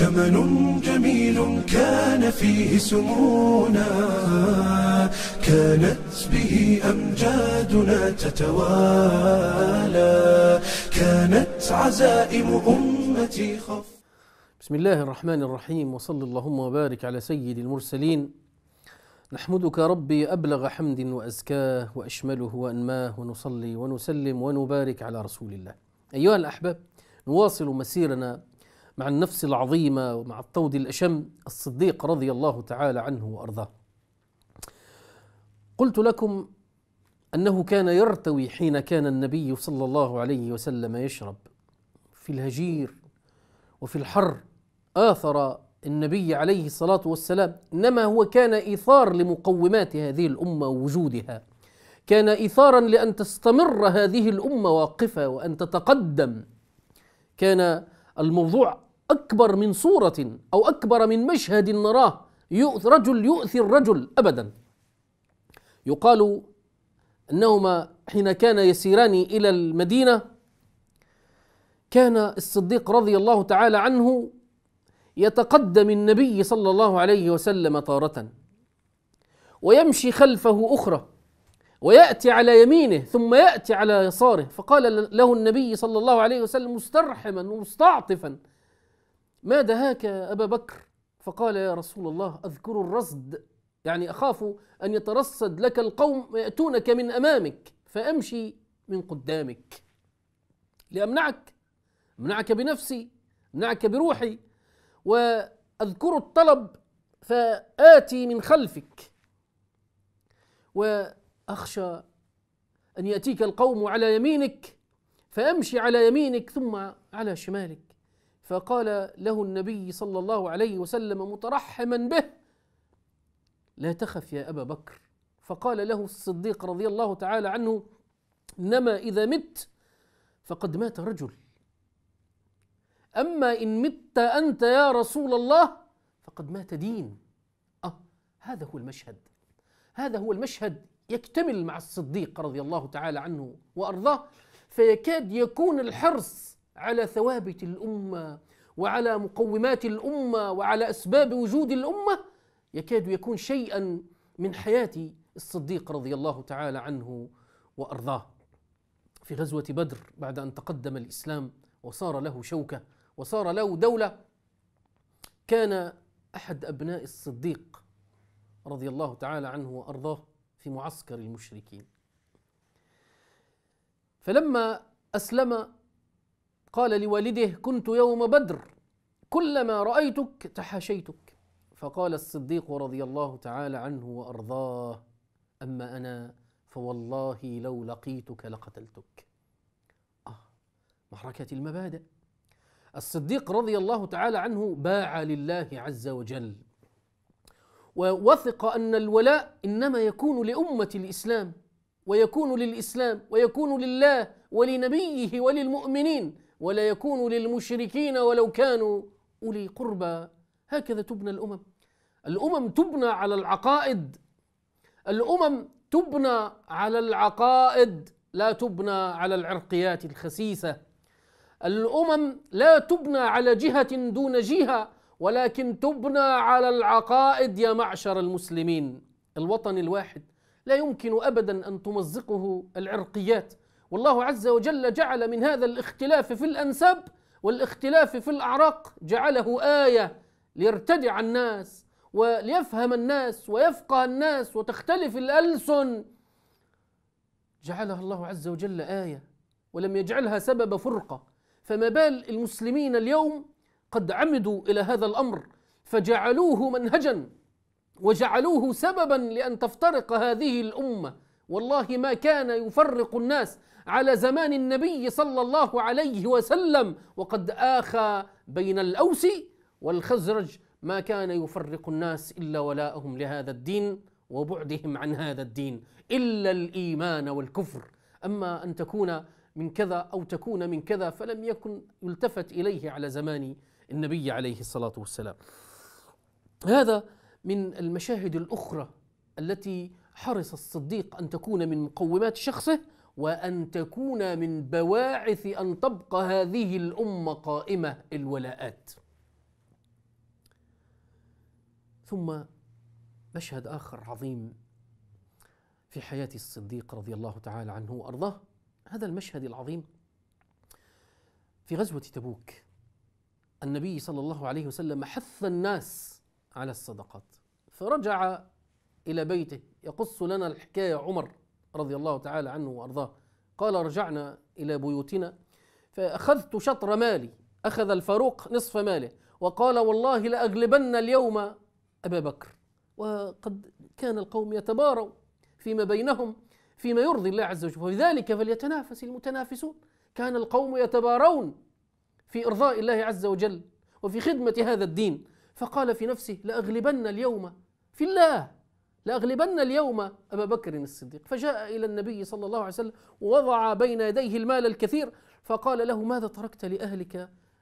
زمن جميل كان فيه سمونا كانت به أمجادنا تتوالى كانت عزائم أمتي خف بسم الله الرحمن الرحيم وصلى اللهم وبارك على سيد المرسلين نحمدك ربي أبلغ حمد وأزكاه وأشمله وأنماه ونصلي ونسلم ونبارك على رسول الله أيها الأحباب نواصل مسيرنا مع النفس العظيمة ومع الطود الأشم الصديق رضي الله تعالى عنه وأرضاه قلت لكم أنه كان يرتوي حين كان النبي صلى الله عليه وسلم يشرب في الهجير وفي الحر آثر النبي عليه الصلاة والسلام إنما هو كان إيثار لمقومات هذه الأمة ووجودها كان إيثارا لأن تستمر هذه الأمة واقفة وأن تتقدم كان الموضوع أكبر من صورة أو أكبر من مشهد نراه يؤث رجل يؤثي الرجل أبدا يقال أنهما حين كان يسيران إلى المدينة كان الصديق رضي الله تعالى عنه يتقدم النبي صلى الله عليه وسلم تارة ويمشي خلفه أخرى ويأتي على يمينه ثم يأتي على يساره فقال له النبي صلى الله عليه وسلم مسترحما ومستعطفا ما دهاك أبا بكر فقال يا رسول الله أذكر الرصد يعني أخاف أن يترصد لك القوم يأتونك من أمامك فأمشي من قدامك لأمنعك أمنعك بنفسي أمنعك بروحي وأذكر الطلب فآتي من خلفك وأخشى أن يأتيك القوم على يمينك فأمشي على يمينك ثم على شمالك فقال له النبي صلى الله عليه وسلم مترحما به لا تخف يا ابا بكر فقال له الصديق رضي الله تعالى عنه انما اذا مت فقد مات رجل اما ان مت انت يا رسول الله فقد مات دين اه هذا هو المشهد هذا هو المشهد يكتمل مع الصديق رضي الله تعالى عنه وارضاه فيكاد يكون الحرص على ثوابت الامه وعلى مقومات الامه وعلى اسباب وجود الامه يكاد يكون شيئا من حياه الصديق رضي الله تعالى عنه وارضاه في غزوه بدر بعد ان تقدم الاسلام وصار له شوكه وصار له دوله كان احد ابناء الصديق رضي الله تعالى عنه وارضاه في معسكر المشركين فلما اسلم قال لوالده كنت يوم بدر كلما رأيتك تحاشيتك فقال الصديق رضي الله تعالى عنه وأرضاه أما أنا فوالله لو لقيتك لقتلتك آه محركة المبادئ الصديق رضي الله تعالى عنه باع لله عز وجل ووثق أن الولاء إنما يكون لأمة الإسلام ويكون للإسلام ويكون لله ولنبيه وللمؤمنين ولا يكون للمشركين ولو كانوا أولي قربى هكذا تبنى الأمم الأمم تبنى على العقائد الأمم تبنى على العقائد لا تبنى على العرقيات الخسيسة الأمم لا تبنى على جهة دون جهة ولكن تبنى على العقائد يا معشر المسلمين الوطن الواحد لا يمكن ابدا ان تمزقه العرقيات والله عز وجل جعل من هذا الاختلاف في الانساب والاختلاف في الاعراق جعله ايه ليرتدع الناس وليفهم الناس ويفقه الناس وتختلف الالسن جعلها الله عز وجل ايه ولم يجعلها سبب فرقه فما بال المسلمين اليوم قد عمدوا الى هذا الامر فجعلوه منهجا وجعلوه سببا لان تفترق هذه الامه والله ما كان يفرق الناس على زمان النبي صلى الله عليه وسلم وقد آخى بين الأوس والخزرج ما كان يفرق الناس إلا ولاءهم لهذا الدين وبعدهم عن هذا الدين إلا الإيمان والكفر أما أن تكون من كذا أو تكون من كذا فلم يكن يلتفت إليه على زمان النبي عليه الصلاة والسلام هذا من المشاهد الأخرى التي حرص الصديق أن تكون من مقومات شخصه وأن تكون من بواعث أن تبقى هذه الأمة قائمة الولاءات ثم مشهد آخر عظيم في حياة الصديق رضي الله تعالى عنه وأرضاه هذا المشهد العظيم في غزوة تبوك النبي صلى الله عليه وسلم حث الناس على الصدقات فرجع إلى بيته يقص لنا الحكاية عمر رضي الله تعالى عنه وارضاه قال رجعنا الى بيوتنا فاخذت شطر مالي اخذ الفاروق نصف ماله وقال والله لاغلبن اليوم ابا بكر وقد كان القوم يتباروا فيما بينهم فيما يرضي الله عز وجل وبذلك فليتنافس المتنافسون كان القوم يتبارون في ارضاء الله عز وجل وفي خدمه هذا الدين فقال في نفسه لاغلبن اليوم في الله لأغلبن اليوم أبا بكر الصديق فجاء إلى النبي صلى الله عليه وسلم ووضع بين يديه المال الكثير فقال له ماذا تركت لأهلك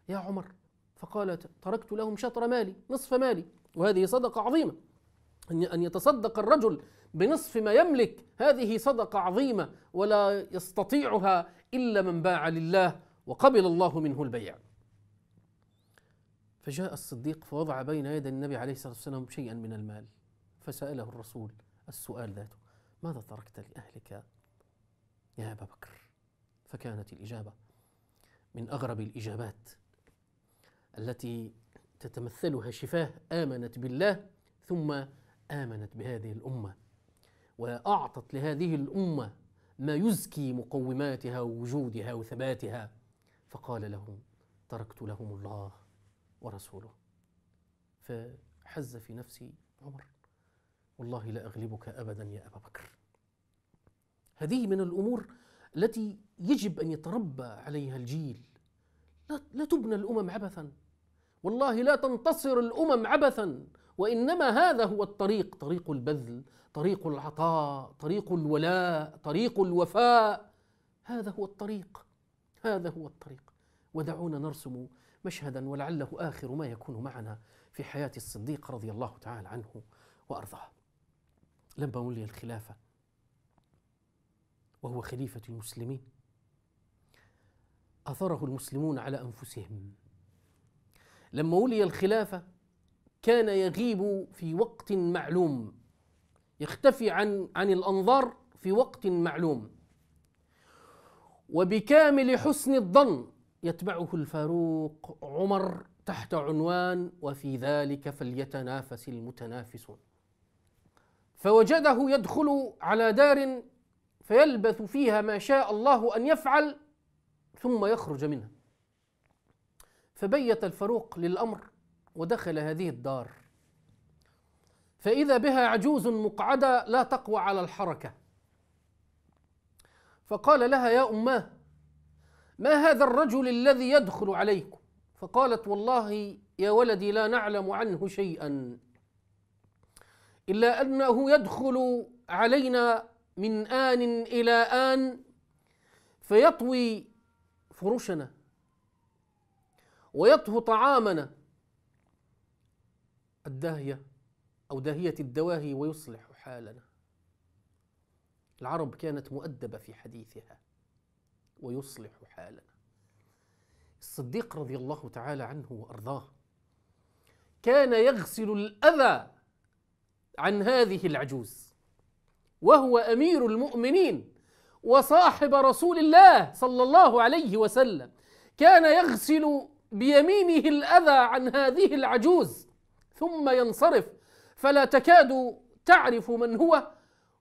يا عمر فقال تركت لهم شطر مالي نصف مالي وهذه صدقة عظيمة أن يتصدق الرجل بنصف ما يملك هذه صدقة عظيمة ولا يستطيعها إلا من باع لله وقبل الله منه البيع فجاء الصديق فوضع بين يدي النبي عليه الصلاة والسلام شيئا من المال فسأله الرسول السؤال ذاته ماذا تركت لأهلك يا أبا بكر فكانت الإجابة من أغرب الإجابات التي تتمثلها شفاه آمنت بالله ثم آمنت بهذه الأمة وأعطت لهذه الأمة ما يزكي مقوماتها ووجودها وثباتها فقال لهم تركت لهم الله ورسوله فحز في نفسي عمر والله لا أغلبك أبدا يا أبا بكر هذه من الأمور التي يجب أن يتربى عليها الجيل لا, لا تبنى الأمم عبثا والله لا تنتصر الأمم عبثا وإنما هذا هو الطريق طريق البذل طريق العطاء طريق الولاء طريق الوفاء هذا هو الطريق هذا هو الطريق ودعونا نرسم مشهدا ولعله آخر ما يكون معنا في حياة الصديق رضي الله تعالى عنه وأرضاه لما ولي الخلافة وهو خليفة المسلمين أثره المسلمون على أنفسهم لما ولي الخلافة كان يغيب في وقت معلوم يختفي عن عن الأنظار في وقت معلوم وبكامل حسن الظن يتبعه الفاروق عمر تحت عنوان وفي ذلك فليتنافس المتنافسون فوجده يدخل على دار فيلبث فيها ما شاء الله ان يفعل ثم يخرج منها فبيت الفاروق للامر ودخل هذه الدار فاذا بها عجوز مقعده لا تقوى على الحركه فقال لها يا اماه ما هذا الرجل الذي يدخل عليكم فقالت والله يا ولدي لا نعلم عنه شيئا إلا أنه يدخل علينا من آن إلى آن فيطوي فرشنا ويطهو طعامنا الداهية أو داهية الدواهي ويصلح حالنا العرب كانت مؤدبة في حديثها ويصلح حالنا الصديق رضي الله تعالى عنه وأرضاه كان يغسل الأذى عن هذه العجوز وهو امير المؤمنين وصاحب رسول الله صلى الله عليه وسلم كان يغسل بيمينه الاذى عن هذه العجوز ثم ينصرف فلا تكاد تعرف من هو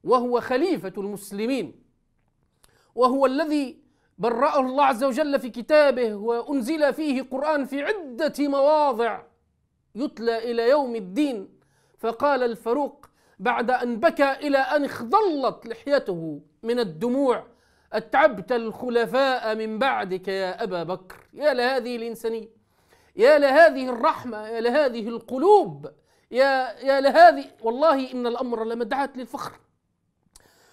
وهو خليفه المسلمين وهو الذي برأه الله عز وجل في كتابه وأنزل فيه قرآن في عدة مواضع يتلى إلى يوم الدين فقال الفاروق بعد أن بكى إلى أن اخضلت لحيته من الدموع أتعبت الخلفاء من بعدك يا أبا بكر يا لهذه الإنسانية يا لهذه الرحمة يا لهذه القلوب يا يا لهذه والله إن الأمر لمدعت للفخر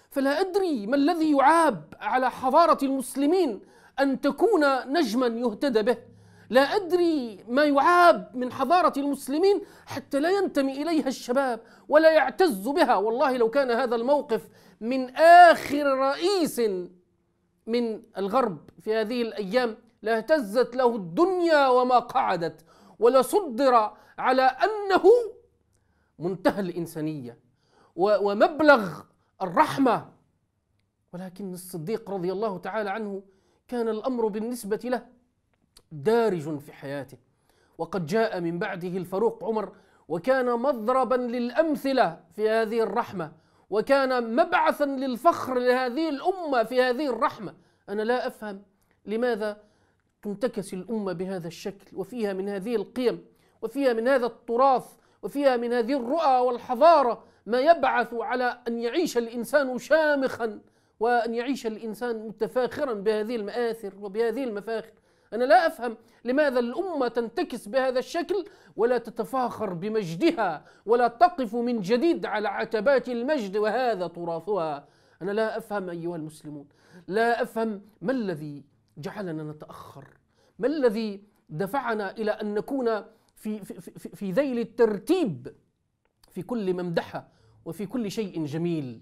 فلا أدري ما الذي يعاب على حضارة المسلمين أن تكون نجما يهتدى به لا أدري ما يعاب من حضارة المسلمين حتى لا ينتمي إليها الشباب ولا يعتز بها والله لو كان هذا الموقف من آخر رئيس من الغرب في هذه الأيام لاهتزت له الدنيا وما قعدت ولصدر على أنه منتهى الإنسانية ومبلغ الرحمة ولكن الصديق رضي الله تعالى عنه كان الأمر بالنسبة له دارج في حياته وقد جاء من بعده الفاروق عمر وكان مضربا للامثله في هذه الرحمه وكان مبعثا للفخر لهذه الامه في هذه الرحمه انا لا افهم لماذا تنتكس الامه بهذا الشكل وفيها من هذه القيم وفيها من هذا التراث وفيها من هذه الرؤى والحضاره ما يبعث على ان يعيش الانسان شامخا وان يعيش الانسان متفاخرا بهذه الماثر وبهذه المفاخر أنا لا أفهم لماذا الأمة تنتكس بهذا الشكل ولا تتفاخر بمجدها ولا تقف من جديد على عتبات المجد وهذا تراثها أنا لا أفهم أيها المسلمون لا أفهم ما الذي جعلنا نتأخر ما الذي دفعنا إلى أن نكون في, في, في, في ذيل الترتيب في كل ممدحة وفي كل شيء جميل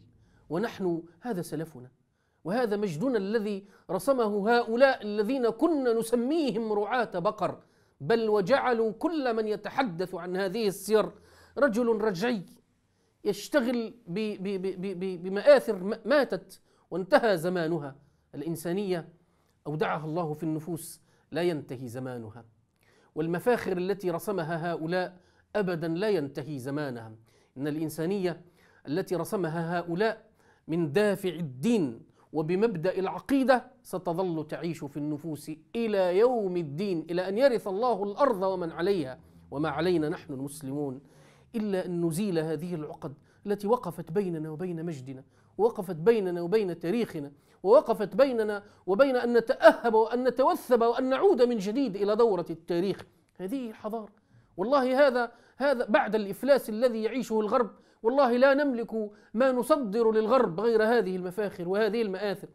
ونحن هذا سلفنا وهذا مجدنا الذي رسمه هؤلاء الذين كنا نسميهم رعاة بقر بل وجعلوا كل من يتحدث عن هذه السير رجل رجعي يشتغل بمآثر ماتت وانتهى زمانها الإنسانية أودعها الله في النفوس لا ينتهي زمانها والمفاخر التي رسمها هؤلاء أبدا لا ينتهي زمانها إن الإنسانية التي رسمها هؤلاء من دافع الدين وبمبدا العقيده ستظل تعيش في النفوس الى يوم الدين الى ان يرث الله الارض ومن عليها وما علينا نحن المسلمون الا ان نزيل هذه العقد التي وقفت بيننا وبين مجدنا ووقفت بيننا وبين تاريخنا ووقفت بيننا وبين ان نتاهب وان نتوثب وان نعود من جديد الى دوره التاريخ هذه الحضاره والله هذا هذا بعد الافلاس الذي يعيشه الغرب والله لا نملك ما نصدر للغرب غير هذه المفاخر وهذه المآثر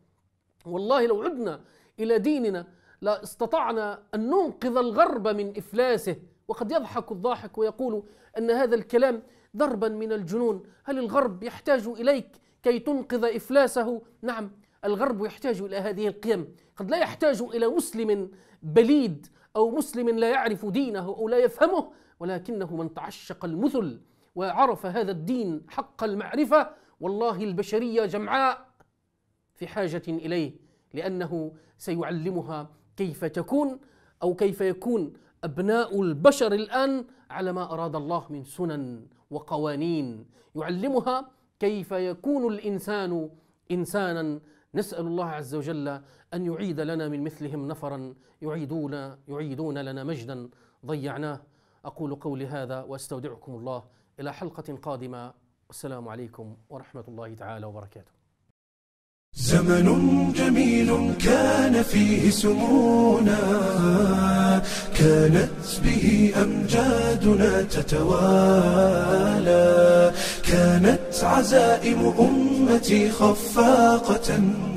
والله لو عدنا إلى ديننا لا استطعنا أن ننقذ الغرب من إفلاسه وقد يضحك الضاحك ويقول أن هذا الكلام ضربا من الجنون هل الغرب يحتاج إليك كي تنقذ إفلاسه نعم الغرب يحتاج إلى هذه القيم قد لا يحتاج إلى مسلم بليد أو مسلم لا يعرف دينه أو لا يفهمه ولكنه من تعشق المثل وعرف هذا الدين حق المعرفة والله البشرية جمعاء في حاجة إليه لأنه سيعلمها كيف تكون أو كيف يكون أبناء البشر الآن على ما أراد الله من سنن وقوانين يعلمها كيف يكون الإنسان إنسانا نسأل الله عز وجل أن يعيد لنا من مثلهم نفرا يعيدون يعيدون لنا مجدا ضيعناه أقول قولي هذا وأستودعكم الله إلى حلقة قادمة والسلام عليكم ورحمة الله تعالى وبركاته زمن جميل كان فيه سمونا كانت به أمجادنا تتوالى كانت عزائم أمتي خفاقة